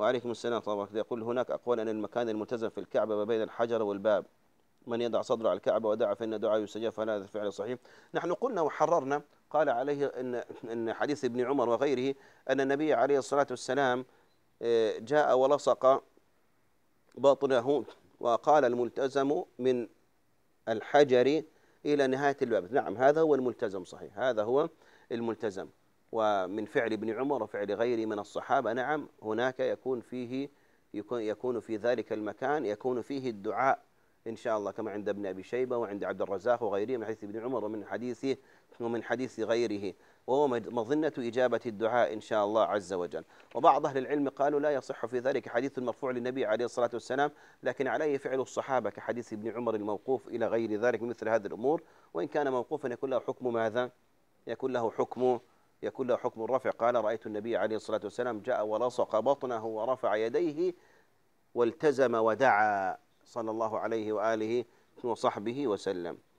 وعليكم السلام طبعا يقول هناك أقوال أن المكان الملتزم في الكعبة ما بين الحجر والباب من يضع صدره على الكعبة ودعا فإن دعاء يستجاب فهل هذا فعل صحيح نحن قلنا وحررنا قال عليه أن, أن حديث ابن عمر وغيره أن النبي عليه الصلاة والسلام آه، جاء ولصق باطنه وقال الملتزم من الحجر إلى نهاية الباب نعم هذا هو الملتزم صحيح هذا هو الملتزم ومن فعل ابن عمر وفعل غيره من الصحابة نعم هناك يكون فيه يكون, يكون في ذلك المكان يكون فيه الدعاء إن شاء الله كما عند ابن أبي شيبة وعند عبد الرزاق وغيره من حديث ابن عمر ومن حديث ومن حديث غيره وهو مظنة إجابة الدعاء إن شاء الله عز وجل وبعض أهل العلم قالوا لا يصح في ذلك حديث مرفوع للنبي عليه الصلاة والسلام لكن عليه فعل الصحابة كحديث ابن عمر الموقوف إلى غير ذلك مثل هذه الأمور وإن كان موقوفا يكون له حكم ماذا؟ يكون له حكم يكون له حكم الرفع قال رأيت النبي عليه الصلاة والسلام جاء ولصق بطنه ورفع يديه والتزم ودعا صلى الله عليه وآله وصحبه وسلم